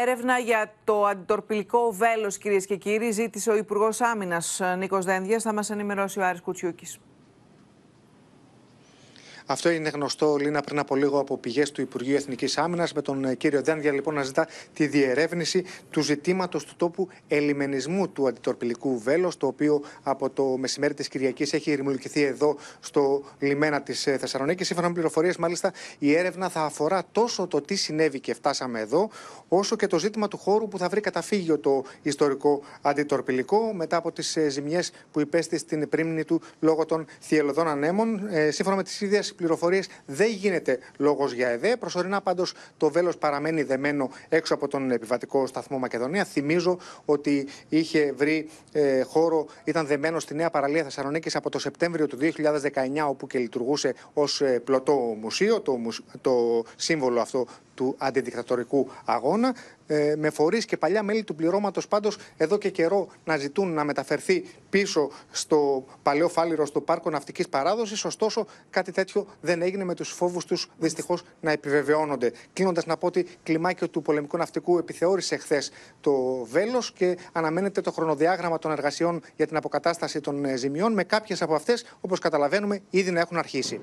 Έρευνα για το αντιτορπιλικό βέλος, κυρίες και κύριοι, ζήτησε ο Υπουργός Άμυνας ε, Νίκος Δένδιας. Θα μας ενημερώσει ο Άρης Κουτσιούκης. Αυτό είναι γνωστό, Λίνα, πριν από λίγο από πηγές του Υπουργείου Εθνικής Άμυνας, με τον ε, κύριο Δένδια λοιπόν να ζητά τη διερεύνηση του ζητήματος του τόπου ελιμενισμού του αντιτορπιλικού βέλος, το οποίο από το μεσημέρι της Κυριακής έχει ρημουλκηθεί εδώ στο λιμένα της ε, Θεσσαλονίκης. Σύμφωνα με πληροφορίες, μάλιστα, η έρευνα θα αφορά τόσο το τι συνέβη και φτάσαμε εδώ, όσο και το ζήτημα του χώρου που θα βρει καταφύγιο το ιστορικό αντιτορπιλικό μετά από τις ε, ζημιές που υπέστη στην πρίμνη του λόγω των θυελωδών ανέμων. Σύμφωνα με τις ίδιες πληροφορίες πληροφορίες δεν γίνεται λόγος για ΕΔΕ. Προσωρινά πάντως το βέλος παραμένει δεμένο έξω από τον επιβατικό σταθμό Μακεδονία. Θυμίζω ότι είχε βρει ε, χώρο, ήταν δεμένο στη Νέα Παραλία Θεσσαλονίκης από το Σεπτέμβριο του 2019, όπου και λειτουργούσε ως ε, πλωτό μουσείο, το, το σύμβολο αυτό του αντιδικτατορικού αγώνα. Ε, με φορείς και παλιά μέλη του πληρώματος πάντως εδώ και καιρό να ζητούν να μεταφερθεί πίσω στο παλαιό φάληρο, στο πάρκο ναυτικής παράδοσης. Ωστόσο, κάτι τέτοιο δεν έγινε με τους φόβους τους δυστυχώς να επιβεβαιώνονται. Κλείνοντας, να πω ότι κλιμάκιο του πολεμικού ναυτικού επιθεώρησε χθες το βέλος και αναμένεται το χρονοδιάγραμμα των εργασιών για την αποκατάσταση των ε, ζημιών, με κάποιες από αυτές, όπως καταλαβαίνουμε, ήδη να έχουν αρχίσει.